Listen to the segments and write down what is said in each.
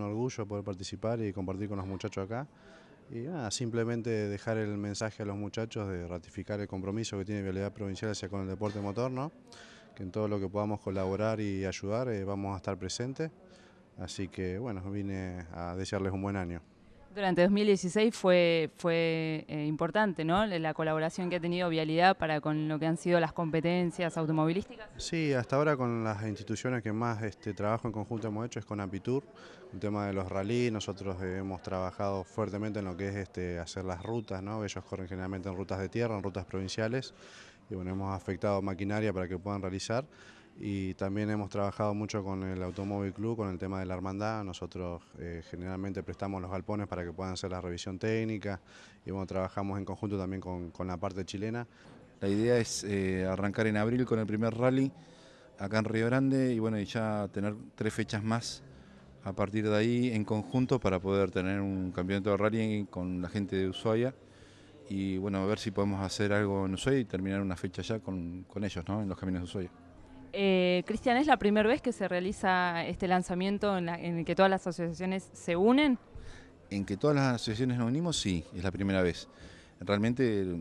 un orgullo poder participar y compartir con los muchachos acá. Y nada, simplemente dejar el mensaje a los muchachos de ratificar el compromiso que tiene Vialidad Provincial hacia con el deporte motor, ¿no? que en todo lo que podamos colaborar y ayudar eh, vamos a estar presentes. Así que bueno, vine a desearles un buen año. Durante 2016 fue, fue eh, importante, ¿no? La colaboración que ha tenido Vialidad para con lo que han sido las competencias automovilísticas. Sí, hasta ahora con las instituciones que más este, trabajo en conjunto hemos hecho es con Apitur, un tema de los rally, nosotros eh, hemos trabajado fuertemente en lo que es este, hacer las rutas, ¿no? Ellos corren generalmente en rutas de tierra, en rutas provinciales, y bueno, hemos afectado maquinaria para que puedan realizar y también hemos trabajado mucho con el Automóvil Club, con el tema de la hermandad. Nosotros eh, generalmente prestamos los galpones para que puedan hacer la revisión técnica y bueno, trabajamos en conjunto también con, la parte chilena. La idea es eh, arrancar en abril con el primer rally acá en Río Grande y bueno, y ya tener tres fechas más a partir de ahí en conjunto para poder tener un campeonato de rally con la gente de Ushuaia y bueno, ver si podemos hacer algo en Ushuaia y terminar una fecha ya con, con ellos, ¿no? En los caminos de Ushuaia. Eh, Cristian, ¿es la primera vez que se realiza este lanzamiento en, el que todas las asociaciones se unen? En que todas las asociaciones nos unimos, sí, es la primera vez. Realmente eh,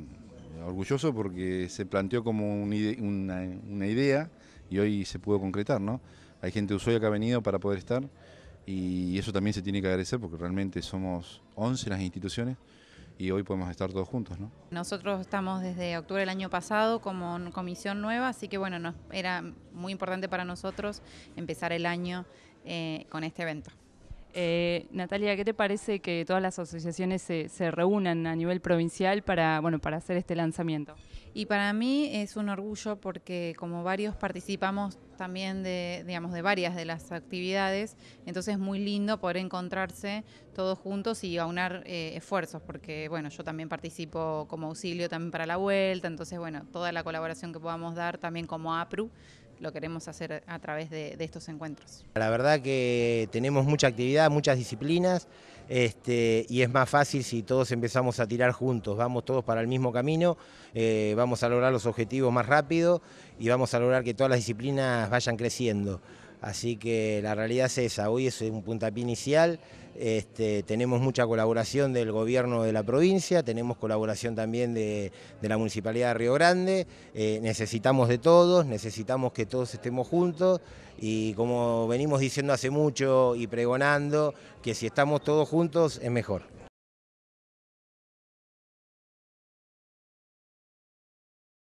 orgulloso porque se planteó como una, idea y hoy se pudo concretar, ¿no? Hay gente de Ushuaia que ha venido para poder estar y eso también se tiene que agradecer porque realmente somos 11 las instituciones y hoy podemos estar todos juntos. ¿no? Nosotros estamos desde octubre del año pasado como comisión nueva, así que bueno, era muy importante para nosotros empezar el año eh, con este evento. Eh, Natalia, ¿qué te parece que todas las asociaciones se, reúnan a nivel provincial para, bueno, para hacer este lanzamiento? Y para mí es un orgullo porque como varios participamos también de, digamos, de varias de las actividades, entonces es muy lindo poder encontrarse todos juntos y aunar eh, esfuerzos, porque bueno, yo también participo como auxilio también para la vuelta, entonces bueno, toda la colaboración que podamos dar también como APRU lo queremos hacer a través de, estos encuentros. La verdad que tenemos mucha actividad, muchas disciplinas, este, y es más fácil si todos empezamos a tirar juntos, vamos todos para el mismo camino, eh, vamos a lograr los objetivos más rápido y vamos a lograr que todas las disciplinas vayan creciendo. Así que la realidad es esa, hoy es un puntapié inicial, este, tenemos mucha colaboración del gobierno de la provincia, tenemos colaboración también de, la Municipalidad de Río Grande, eh, necesitamos de todos, necesitamos que todos estemos juntos y como venimos diciendo hace mucho y pregonando, que si estamos todos juntos es mejor.